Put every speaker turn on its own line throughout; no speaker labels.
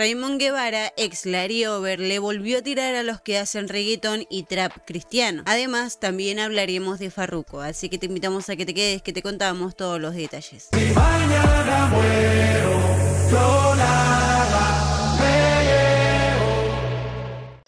Raymond Guevara, ex Over, le volvió a tirar a los que hacen reggaeton y trap cristiano. Además, también hablaremos de Farruko, así que te invitamos a que te quedes, que te contamos todos los detalles.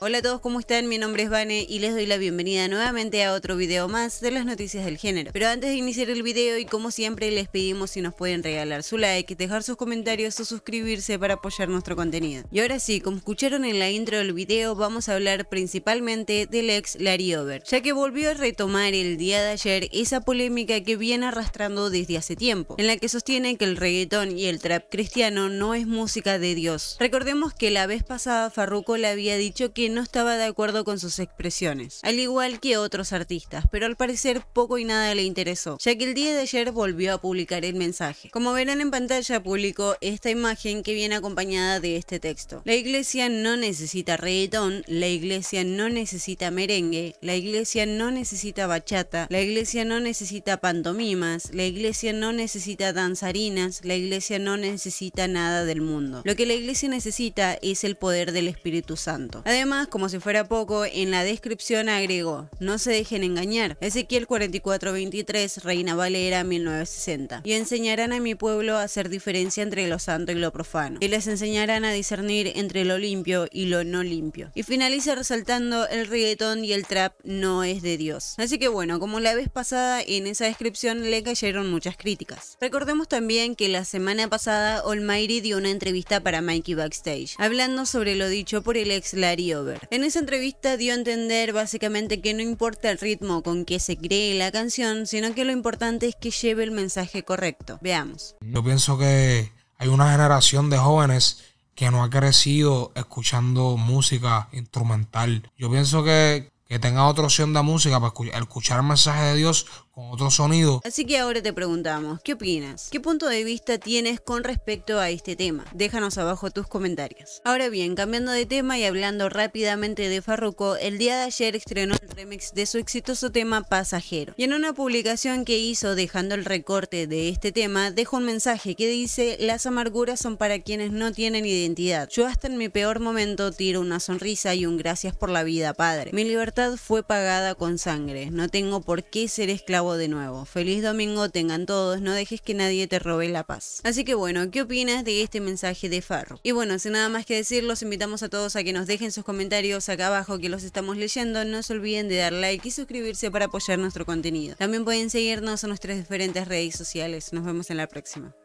Hola a todos, ¿cómo están? Mi nombre es Vane y les doy la bienvenida nuevamente a otro video más de las noticias del género. Pero antes de iniciar el video y como siempre les pedimos si nos pueden regalar su like, dejar sus comentarios o suscribirse para apoyar nuestro contenido. Y ahora sí, como escucharon en la intro del video, vamos a hablar principalmente del ex Larry Over, ya que volvió a retomar el día de ayer esa polémica que viene arrastrando desde hace tiempo, en la que sostiene que el reggaetón y el trap cristiano no es música de Dios. Recordemos que la vez pasada Farruko le había dicho que no estaba de acuerdo con sus expresiones, al igual que otros artistas, pero al parecer poco y nada le interesó, ya que el día de ayer volvió a publicar el mensaje. Como verán en pantalla, publicó esta imagen que viene acompañada de este texto. La iglesia no necesita reggaetón, la iglesia no necesita merengue, la iglesia no necesita bachata, la iglesia no necesita pantomimas, la iglesia no necesita danzarinas, la iglesia no necesita nada del mundo. Lo que la iglesia necesita es el poder del Espíritu Santo. Además, como si fuera poco, en la descripción agregó, no se dejen engañar, Ezequiel 44:23, Reina Valera 1960, y enseñarán a mi pueblo a hacer diferencia entre lo santo y lo profano, y les enseñarán a discernir entre lo limpio y lo no limpio. Y finaliza resaltando, el reggaetón y el trap no es de Dios. Así que bueno, como la vez pasada en esa descripción le cayeron muchas críticas. Recordemos también que la semana pasada Almighty dio una entrevista para Mikey Backstage, hablando sobre lo dicho por el ex Larry Over en esa entrevista dio a entender básicamente que no importa el ritmo con que se cree la canción, sino que lo importante es que lleve el mensaje correcto. Veamos. Yo pienso que hay una generación de jóvenes que no ha crecido escuchando música instrumental. Yo pienso que, que tenga otra opción de música para escuchar, mensajes mensaje de Dios con otro sonido. Así que ahora te preguntamos, ¿qué opinas? ¿Qué punto de vista tienes con respecto a este tema? Déjanos abajo tus comentarios. Ahora bien, cambiando de tema y hablando rápidamente de Farruko, el día de ayer estrenó el remix de su exitoso tema Pasajero. Y en una publicación que hizo dejando el recorte de este tema, dejó un mensaje que dice, las amarguras son para quienes no tienen identidad. Yo hasta en mi peor momento tiro una sonrisa y un gracias por la vida, padre. Mi libertad fue pagada con sangre. No tengo por qué ser esclavo de nuevo. Feliz domingo tengan todos, no dejes que nadie te robe la paz. Así que bueno, ¿qué opinas de este mensaje de Farro? Y bueno, sin nada más que decir, los invitamos a todos a que nos dejen sus comentarios acá abajo que los estamos leyendo. No se olviden de dar like y suscribirse para apoyar nuestro contenido. También pueden seguirnos en nuestras diferentes redes sociales. Nos vemos en la próxima.